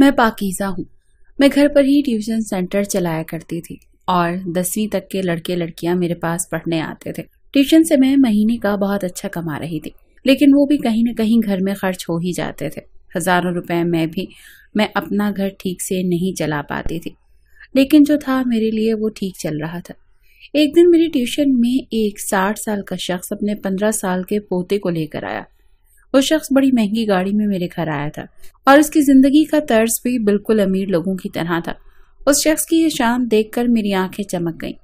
मैं पाकिज़ा हूँ मैं घर पर ही ट्यूशन सेंटर चलाया करती थी और दसवीं तक के लड़के लड़कियाँ मेरे पास पढ़ने आते थे ट्यूशन से मैं महीने का बहुत अच्छा कमा रही थी लेकिन वो भी कहीं न कहीं घर में खर्च हो ही जाते थे हज़ारों रुपए में भी मैं अपना घर ठीक से नहीं चला पाती थी लेकिन जो था मेरे लिए वो ठीक चल रहा था एक दिन मेरी ट्यूशन में एक साठ साल का शख्स अपने पंद्रह साल के पोते को लेकर आया वो शख्स बड़ी महंगी गाड़ी में मेरे घर आया था और उसकी जिंदगी का तर्ज भी बिल्कुल अमीर लोगों की तरह था उस शख्स की यह शाम कर मेरी आंखें चमक गईं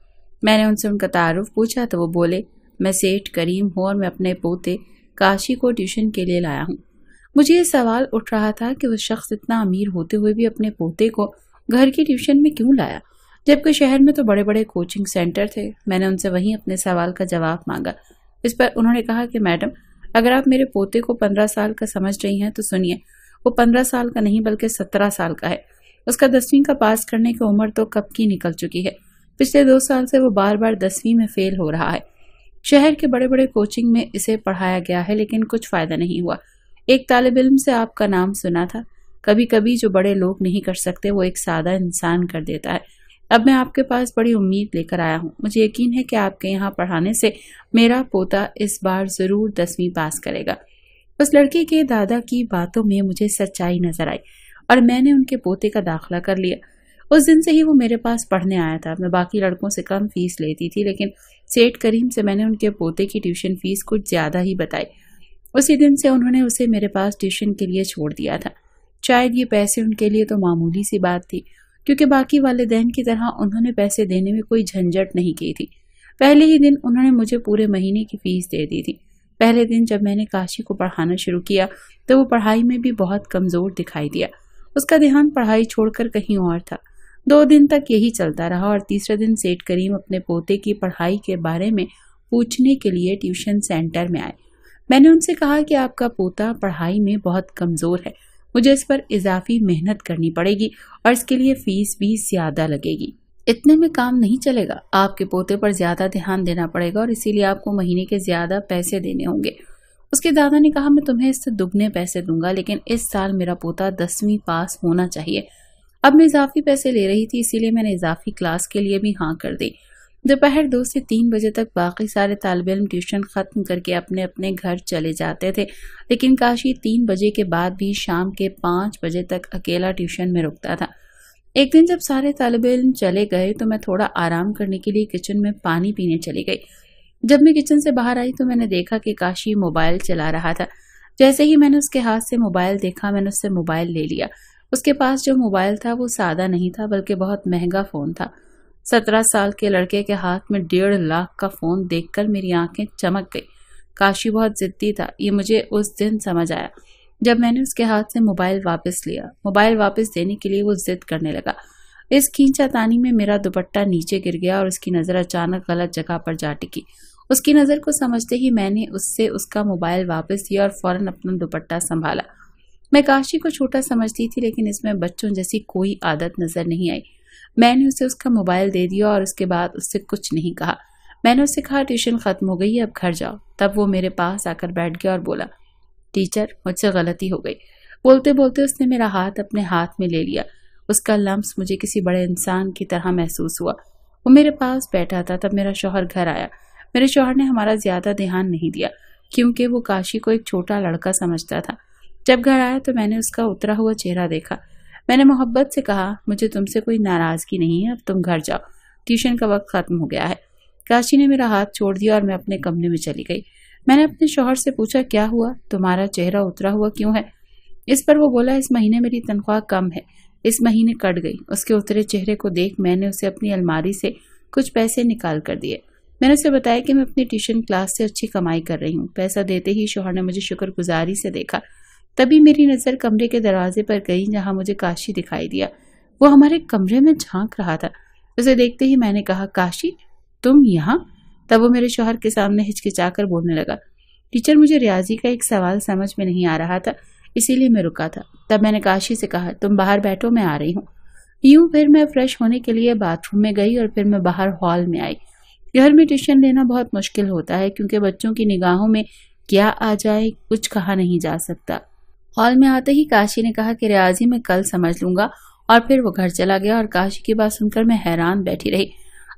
मैंने उनसे उनका तारुफ पूछा तो वो बोले मैं सेठ करीम हूँ और मैं अपने पोते काशी को ट्यूशन के लिए लाया हूँ मुझे ये सवाल उठ रहा था कि वो शख्स इतना अमीर होते हुए भी अपने पोते को घर की ट्यूशन में क्यों लाया जबकि शहर में तो बड़े बड़े कोचिंग सेंटर थे मैंने उनसे वहीं अपने सवाल का जवाब मांगा इस पर उन्होंने कहा कि मैडम अगर आप मेरे पोते को पंद्रह साल का समझ रही हैं तो सुनिए वो पंद्रह साल का नहीं बल्कि सत्रह साल का है उसका दसवीं का पास करने की उम्र तो कब की निकल चुकी है पिछले दो साल से वो बार बार दसवीं में फेल हो रहा है शहर के बड़े बड़े कोचिंग में इसे पढ़ाया गया है लेकिन कुछ फ़ायदा नहीं हुआ एक तालब इम से आपका नाम सुना था कभी कभी जो बड़े लोग नहीं कर सकते वो एक सादा इंसान कर देता है अब मैं आपके पास बड़ी उम्मीद लेकर आया हूँ मुझे यकीन है कि आपके यहाँ पढ़ाने से मेरा पोता इस बार ज़रूर दसवीं पास करेगा उस लड़के के दादा की बातों में मुझे सच्चाई नजर आई और मैंने उनके पोते का दाखिला कर लिया उस दिन से ही वो मेरे पास पढ़ने आया था मैं बाकी लड़कों से कम फीस लेती थी लेकिन सेठ करीम से मैंने उनके पोते की ट्यूशन फीस कुछ ज़्यादा ही बताई उसी दिन से उन्होंने उसे मेरे पास ट्यूशन के लिए छोड़ दिया था शायद ये पैसे उनके लिए तो मामूली सी बात थी क्योंकि बाकी वालदेन की तरह उन्होंने पैसे देने में कोई झंझट नहीं की थी पहले ही दिन उन्होंने मुझे पूरे महीने की फ़ीस दे दी थी पहले दिन जब मैंने काशी को पढ़ाना शुरू किया तो वो पढ़ाई में भी बहुत कमज़ोर दिखाई दिया उसका ध्यान पढ़ाई छोड़कर कहीं और था दो दिन तक यही चलता रहा और तीसरे दिन सेठ करीम अपने पोते की पढ़ाई के बारे में पूछने के लिए ट्यूशन सेंटर में आए मैंने उनसे कहा कि आपका पोता पढ़ाई में बहुत कमज़ोर है मुझे इस पर इजाफी मेहनत करनी पड़ेगी और इसके लिए फीस भी ज़्यादा लगेगी इतने में काम नहीं चलेगा आपके पोते पर ज़्यादा ध्यान देना पड़ेगा और इसीलिए आपको महीने के ज़्यादा पैसे देने होंगे उसके दादा ने कहा मैं तुम्हें इससे दुगने पैसे दूंगा लेकिन इस साल मेरा पोता दसवीं पास होना चाहिए अब मैं इजाफी पैसे ले रही थी इसीलिए मैंने इजाफी क्लास के लिए भी हाँ कर दी दोपहर दो से तीन बजे तक बाकी सारे तालब इम ट्यूशन ख़त्म करके अपने अपने घर चले जाते थे लेकिन काशी तीन बजे के बाद भी शाम के पाँच बजे तक अकेला ट्यूशन में रुकता था एक दिन जब सारे तालब इम चले गए तो मैं थोड़ा आराम करने के लिए किचन में पानी पीने चली गई जब मैं किचन से बाहर आई तो मैंने देखा कि काशी मोबाइल चला रहा था जैसे ही मैंने उसके हाथ से मोबाइल देखा मैंने उससे मोबाइल ले लिया उसके पास जो मोबाइल था वो सादा नहीं था बल्कि बहुत महंगा फ़ोन था सत्रह साल के लड़के के हाथ में डेढ़ लाख का फ़ोन देखकर मेरी आंखें चमक गई काशी बहुत ज़िद्दी था ये मुझे उस दिन समझ आया जब मैंने उसके हाथ से मोबाइल वापस लिया मोबाइल वापस देने के लिए वो जिद करने लगा इस खींचातानी में मेरा दुपट्टा नीचे गिर गया और उसकी नज़र अचानक गलत जगह पर जा टिकी उसकी नज़र को समझते ही मैंने उससे उसका मोबाइल वापस दिया और फ़ौरन अपना दुपट्टा संभाला मैं काशी को छोटा समझती थी लेकिन इसमें बच्चों जैसी कोई आदत नज़र नहीं आई मैंने उसे उसका मोबाइल दे दिया और उसके बाद उससे कुछ नहीं कहा मैंने उससे कहा ट्यूशन ख़त्म हो गई अब घर जाओ तब वो मेरे पास आकर बैठ गया और बोला टीचर मुझसे गलती हो गई बोलते बोलते उसने मेरा हाथ अपने हाथ में ले लिया उसका लम्स मुझे किसी बड़े इंसान की तरह महसूस हुआ वो मेरे पास बैठा था तब मेरा शोहर घर आया मेरे शोहर ने हमारा ज़्यादा ध्यान नहीं दिया क्योंकि वो काशी को एक छोटा लड़का समझता था जब घर आया तो मैंने उसका उतरा हुआ चेहरा देखा मैंने मोहब्बत से कहा मुझे तुमसे कोई नाराज़गी नहीं है अब तुम घर जाओ ट्यूशन का वक्त ख़त्म हो गया है काशी ने मेरा हाथ छोड़ दिया और मैं अपने कमरे में चली गई मैंने अपने शोहर से पूछा क्या हुआ तुम्हारा चेहरा उतरा हुआ क्यों है इस पर वो बोला इस महीने मेरी तनख्वाह कम है इस महीने कट गई उसके उतरे चेहरे को देख मैंने उसे अपनी अलमारी से कुछ पैसे निकाल कर दिए मैंने उसे बताया कि मैं अपनी ट्यूशन क्लास से अच्छी कमाई कर रही हूँ पैसा देते ही शोहर ने मुझे शुक्रगुजारी से देखा तभी मेरी नज़र कमरे के दरवाजे पर गई जहाँ मुझे काशी दिखाई दिया वो हमारे कमरे में झांक रहा था उसे देखते ही मैंने कहा काशी तुम यहाँ तब वो मेरे शोहर के सामने हिचकिचाकर बोलने लगा टीचर मुझे रियाजी का एक सवाल समझ में नहीं आ रहा था इसीलिए मैं रुका था तब मैंने काशी से कहा तुम बाहर बैठो मैं आ रही हूँ यूं फिर मैं फ्रेश होने के लिए बाथरूम में गई और फिर मैं बाहर हॉल में आई घर में ट्यूशन लेना बहुत मुश्किल होता है क्योंकि बच्चों की निगाहों में क्या आ जाए कुछ कहा नहीं जा सकता हॉल में आते ही काशी ने कहा कि रियाजी मैं कल समझ लूंगा और फिर वो घर चला गया और काशी की बात सुनकर मैं हैरान बैठी रही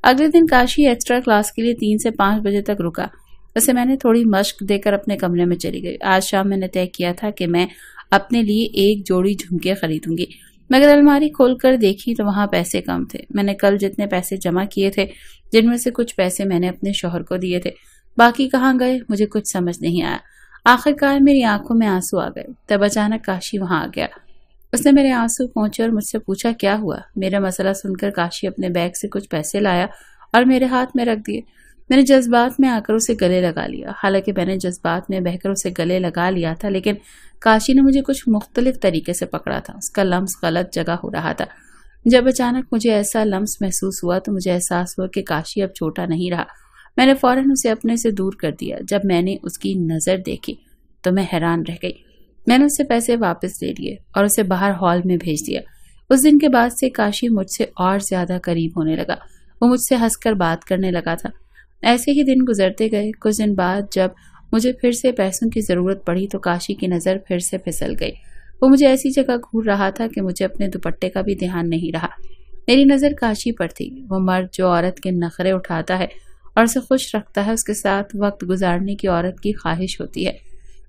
अगले दिन काशी एक्स्ट्रा क्लास के लिए तीन से पांच बजे तक रुका उसे मैंने थोड़ी मश्क देकर अपने कमरे में चली गई आज शाम मैंने तय किया था कि मैं अपने लिए एक जोड़ी झुमके खरीदूंगी मगर अलमारी खोलकर देखी तो वहाँ पैसे कम थे मैंने कल जितने पैसे जमा किए थे जिनमें से कुछ पैसे मैंने अपने शोहर को दिए थे बाकी कहाँ गए मुझे कुछ समझ नहीं आया आखिरकार मेरी आंखों में आंसू आ गए तब अचानक काशी वहां आ गया उसने मेरे आंसू पहुंचे और मुझसे पूछा क्या हुआ मेरा मसला सुनकर काशी अपने बैग से कुछ पैसे लाया और मेरे हाथ में रख दिए मैंने जज्बात में आकर उसे गले लगा लिया हालांकि मैंने जज्बात में बहकर उसे गले लगा लिया था लेकिन काशी ने मुझे कुछ मुख्तलिफ तरीके से पकड़ा था उसका लम्स गलत जगह हो रहा था जब अचानक मुझे ऐसा लम्स महसूस हुआ तो मुझे एहसास हुआ कि काशी अब छोटा नहीं रहा मैंने फौरन उसे अपने से दूर कर दिया जब मैंने उसकी नज़र देखी तो मैं हैरान रह गई मैंने उससे पैसे वापस ले लिए और उसे बाहर हॉल में भेज दिया उस दिन के बाद से काशी मुझसे और ज़्यादा करीब होने लगा वो मुझसे हंसकर बात करने लगा था ऐसे ही दिन गुजरते गए कुछ दिन बाद जब मुझे फिर से पैसों की ज़रूरत पड़ी तो काशी की नज़र फिर से फिसल गई वो मुझे ऐसी जगह घूर रहा था कि मुझे अपने दुपट्टे का भी ध्यान नहीं रहा मेरी नज़र काशी पर थी वो मर्द जो औरत के नखरे उठाता है और उसे खुश रखता है उसके साथ वक्त गुजारने की औरत की ख्वाहिश होती है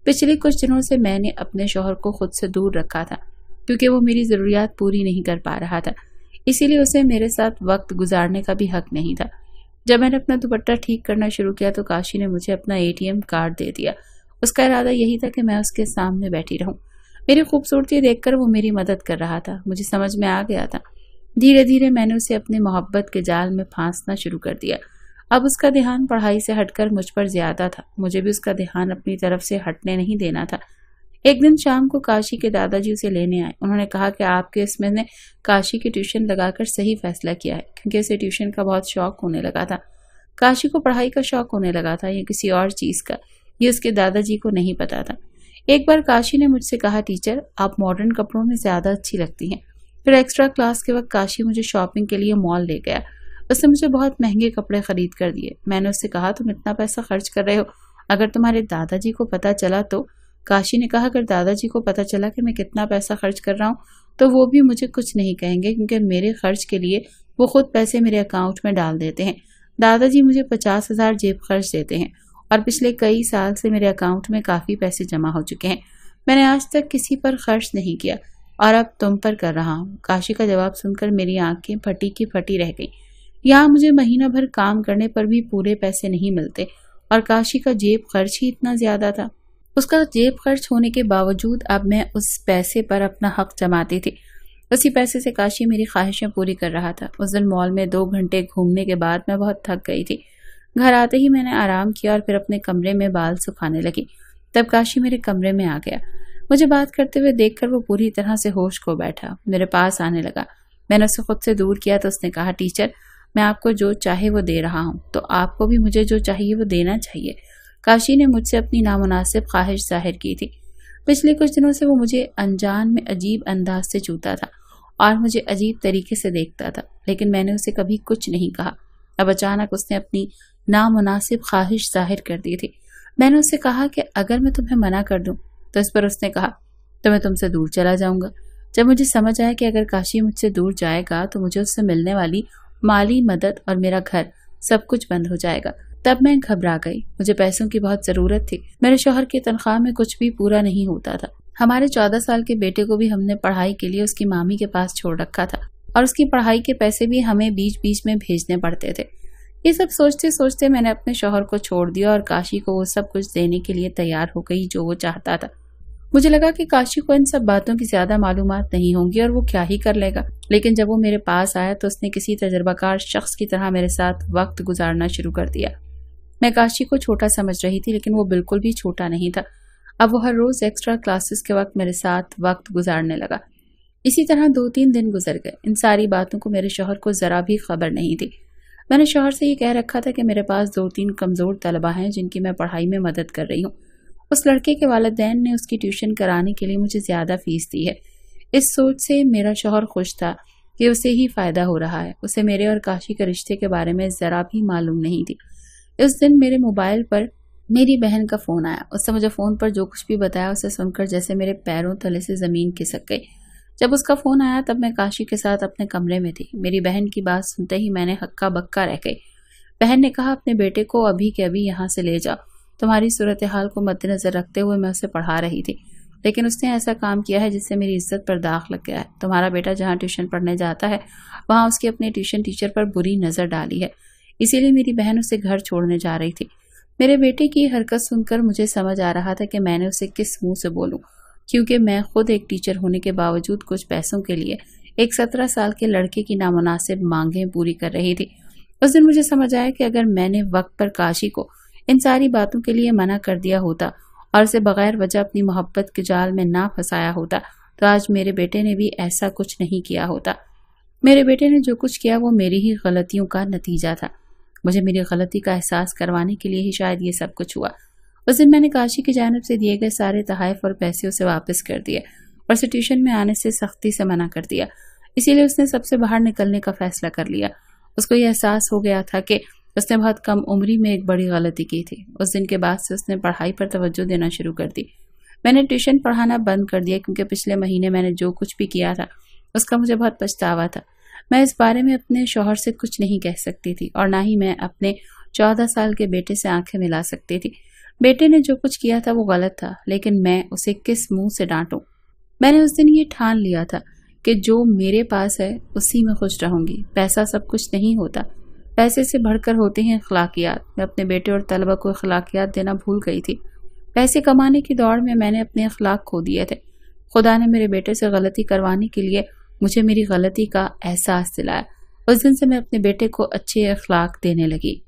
पिछले कुछ दिनों से मैंने अपने शोहर को खुद से दूर रखा था क्योंकि वो मेरी ज़रूरियात पूरी नहीं कर पा रहा था इसीलिए उसे मेरे साथ वक्त गुजारने का भी हक नहीं था जब मैंने अपना दुपट्टा ठीक करना शुरू किया तो काशी ने मुझे अपना एटीएम कार्ड दे दिया उसका इरादा यही था कि मैं उसके सामने बैठी रहूं मेरी खूबसूरती देखकर वो मेरी मदद कर रहा था मुझे समझ में आ गया था धीरे धीरे मैंने उसे अपनी मोहब्बत के जाल में फांसना शुरू कर दिया अब उसका ध्यान पढ़ाई से हटकर मुझ पर ज्यादा था मुझे भी उसका ध्यान अपनी तरफ से हटने नहीं देना था एक दिन शाम को काशी के दादाजी उसे लेने आए उन्होंने कहा कि आपके इसमें ने काशी की ट्यूशन लगाकर सही फैसला किया है क्योंकि उसे ट्यूशन का बहुत शौक होने लगा था काशी को पढ़ाई का शौक होने लगा था या किसी और चीज़ का ये उसके दादाजी को नहीं पता था एक बार काशी ने मुझसे कहा टीचर आप मॉडर्न कपड़ों में ज़्यादा अच्छी लगती हैं फिर एक्स्ट्रा क्लास के वक्त काशी मुझे शॉपिंग के लिए मॉल ले गया उसने मुझे बहुत महंगे कपड़े खरीद कर दिए मैंने उससे कहा तुम इतना पैसा खर्च कर रहे हो अगर तुम्हारे दादाजी को पता चला तो काशी ने कहा अगर दादाजी को पता चला कि मैं कितना पैसा खर्च कर रहा हूँ तो वो भी मुझे कुछ नहीं कहेंगे क्योंकि मेरे खर्च के लिए वो खुद पैसे मेरे अकाउंट में डाल देते हैं दादाजी मुझे पचास हज़ार जेब खर्च देते हैं और पिछले कई साल से मेरे अकाउंट में काफ़ी पैसे जमा हो चुके हैं मैंने आज तक किसी पर खर्च नहीं किया और अब तुम पर कर रहा हूँ काशी का जवाब सुनकर मेरी आंखें फटी की फटी रह गई यहाँ मुझे महीना भर काम करने पर भी पूरे पैसे नहीं मिलते और काशी का जेब खर्च ही इतना ज्यादा था उसका जेब खर्च होने के बावजूद अब मैं उस पैसे पर अपना हक जमाती थी उसी पैसे से काशी मेरी ख्वाहिशें पूरी कर रहा था उस दिन मॉल में दो घंटे घूमने के बाद मैं बहुत थक गई थी घर आते ही मैंने आराम किया और फिर अपने कमरे में बाल सुखाने लगी तब काशी मेरे कमरे में आ गया मुझे बात करते हुए देखकर वो पूरी तरह से होश खो बैठा मेरे पास आने लगा मैंने उसे खुद से दूर किया तो उसने कहा टीचर मैं आपको जो चाहे वो दे रहा हूँ तो आपको भी मुझे जो चाहिए वो देना चाहिए काशी ने मुझसे अपनी नामनासिब ख्वाहिश जाहिर की थी पिछले कुछ दिनों से वो मुझे अनजान में अजीब अंदाज से छूता था और मुझे अजीब तरीके से देखता था लेकिन मैंने उसे कभी कुछ नहीं कहा अब अचानक उसने अपनी नामनासिब ख्वाहिश जाहिर कर दी थी मैंने उससे कहा कि अगर मैं तुम्हें मना कर दूं तो इस पर उसने कहा तो मैं तुमसे दूर चला जाऊंगा जब मुझे समझ आया कि अगर काशी मुझसे दूर जाएगा तो मुझे उससे मिलने वाली माली मदद और मेरा घर सब कुछ बंद हो जाएगा तब मैं घबरा गई मुझे पैसों की बहुत जरूरत थी मेरे शोहर की तनख्वाह में कुछ भी पूरा नहीं होता था हमारे चौदह साल के बेटे को भी हमने पढ़ाई के लिए उसकी मामी के पास छोड़ रखा था और उसकी पढ़ाई के पैसे भी हमें बीच बीच में भेजने पड़ते थे ये सब सोचते सोचते मैंने अपने शोहर को छोड़ दिया और काशी को वो सब कुछ देने के लिए तैयार हो गई जो वो चाहता था मुझे लगा कि काशी को इन सब बातों की ज्यादा मालूम नहीं होंगी और वो क्या ही कर लेगा लेकिन जब वो मेरे पास आया तो उसने किसी तजर्बाकार शख्स की तरह मेरे साथ वक्त गुजारना शुरू कर दिया मैं काशी को छोटा समझ रही थी लेकिन वो बिल्कुल भी छोटा नहीं था अब वो हर रोज़ एक्स्ट्रा क्लासेस के वक्त मेरे साथ वक्त गुजारने लगा इसी तरह दो तीन दिन गुजर गए इन सारी बातों को मेरे शोहर को ज़रा भी खबर नहीं थी मैंने शोहर से ये कह रखा था कि मेरे पास दो तीन कमज़ोर तलबा हैं जिनकी मैं पढ़ाई में मदद कर रही हूँ उस लड़के के वालदेन ने उसकी ट्यूशन कराने के लिए मुझे ज़्यादा फ़ीस दी है इस सोच से मेरा शोहर खुश था कि उसे ही फ़ायदा हो रहा है उसे मेरे और काशी के रिश्ते के बारे में ज़रा भी मालूम नहीं थी उस दिन मेरे मोबाइल पर मेरी बहन का फ़ोन आया उससे मुझे फ़ोन पर जो कुछ भी बताया उसे सुनकर जैसे मेरे पैरों तले से ज़मीन खिसक गई जब उसका फ़ोन आया तब मैं काशी के साथ अपने कमरे में थी मेरी बहन की बात सुनते ही मैंने हक्का बक्का रह गई बहन ने कहा अपने बेटे को अभी के अभी यहाँ से ले जाओ तुम्हारी सूरत हाल को मद्देनज़र रखते हुए मैं उसे पढ़ा रही थी लेकिन उसने ऐसा काम किया है जिससे मेरी इज्जत पर दाग लग गया है तुम्हारा बेटा जहाँ ट्यूशन पढ़ने जाता है वहाँ उसके अपने ट्यूशन टीचर पर बुरी नज़र डाली है इसीलिए मेरी बहन उसे घर छोड़ने जा रही थी मेरे बेटे की हरकत सुनकर मुझे समझ आ रहा था कि मैंने उसे किस मुंह से बोलूं क्योंकि मैं खुद एक टीचर होने के बावजूद कुछ पैसों के लिए एक सत्रह साल के लड़के की नामनासिब मांगें पूरी कर रही थी उस दिन मुझे समझ आया कि अगर मैंने वक्त पर काशी को इन सारी बातों के लिए मना कर दिया होता और उसे बगैर वजह अपनी मोहब्बत के जाल में ना फंसाया होता तो आज मेरे बेटे ने भी ऐसा कुछ नहीं किया होता मेरे बेटे ने जो कुछ किया वो मेरी ही गलतियों का नतीजा था मुझे मेरी गलती का एहसास करवाने के लिए ही शायद ये सब कुछ हुआ उस दिन मैंने काशी की जानब से दिए गए सारे तहफ़ और पैसे उसे वापस कर दिए और उसे ट्यूशन में आने से सख्ती से मना कर दिया इसीलिए उसने सबसे बाहर निकलने का फैसला कर लिया उसको यह एहसास हो गया था कि उसने बहुत कम उम्र में एक बड़ी गलती की थी उस दिन के बाद से उसने पढ़ाई पर तवज्जो देना शुरू कर दी मैंने ट्यूशन पढ़ाना बंद कर दिया क्योंकि पिछले महीने मैंने जो कुछ भी किया था उसका मुझे बहुत पछतावा था मैं इस बारे में अपने शोहर से कुछ नहीं कह सकती थी और ना ही मैं अपने चौदह साल के बेटे से आंखें मिला सकती थी बेटे ने जो कुछ किया था वो गलत था लेकिन मैं उसे किस मुंह से डांटूं मैंने उस दिन ये ठान लिया था कि जो मेरे पास है उसी में खुश रहूंगी पैसा सब कुछ नहीं होता पैसे से भरकर होते हैं अखलाकियात मैं अपने बेटे और तलबा को अखलाकियात देना भूल गई थी पैसे कमाने की दौड़ में मैंने अपने अखलाक खो दिए थे खुदा ने मेरे बेटे से गलती करवाने के लिए मुझे मेरी गलती का एहसास दिलाया उस दिन से मैं अपने बेटे को अच्छे अखलाक देने लगी